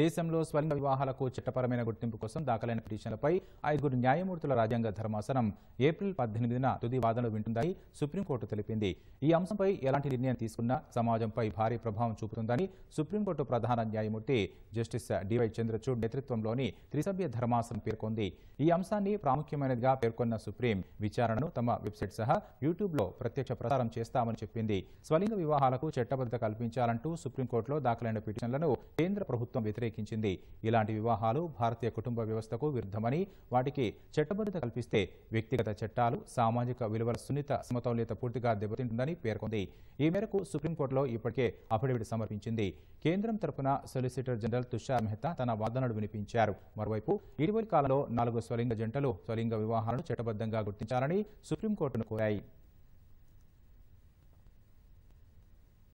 దేశంలో స్వలింగ వివాహాలకు చట్టపరమైన గుర్తింపు కోసం దాఖలైన పిటిషన్లపై ఐదుగురు న్యాయమూర్తుల రాజ్యాంగ ధర్మాసనం ఏప్రిల్ పద్దెనిమిదిన తుది వాదనలు వింటుందని సుప్రీంకోర్టు తెలిపింది ఈ అంశంపై ఎలాంటి నిర్ణయం తీసుకున్నా సమాజంపై భారీ ప్రభావం చూపుతుందని సుప్రీంకోర్టు ప్రధాన న్యాయమూర్తి జస్టిస్ డివై చంద్రచూడ్ నేతృత్వంలోని త్రిసభ్య ధర్మాసనం పేర్కొంది ఈ అంశాన్ని ప్రాముఖ్యమైనదిగా పేర్కొన్న సుప్రీం విచారణను తమ వెబ్సైట్ సహా యూట్యూబ్లో ప్రత్యక్ష ప్రసారం చేస్తామని చెప్పింది స్వలింగ వివాహాలకు చట్టబద్ధత కల్పించాలంటూ సుప్రీంకోర్టులో దాఖలైన పిటిషన్లను కేంద్ర ప్రభుత్వం వ్యతిరేకించింది ఇలాంటి వివాహాలు భారతీయ కుటుంబ వ్యవస్థకు విరుద్ధమని వాటికి చట్టబద్ధత కల్పిస్తే వ్యక్తిగత చట్టాలు సామాజిక విలువల సున్నిత సమతౌల్యత పూర్తిగా దెబ్బతింటుందని పేర్కొంది ఈ మేరకు సుప్రీంకోర్టులో ఇప్పటికే అఫిడవిట్ సమర్పించింది కేంద్రం తరపున సొలిసిటర్ జనరల్ తుషార్ మెహతా తన వాదనలు వినిపించారు మరోవైపు ఇటీవలి కాలంలో నాలుగు స్వలింగ జంటలు స్వలింగ వివాహాలను చట్టబద్ధంగా గుర్తించాలని సుప్రీంకోర్టును కోరాయి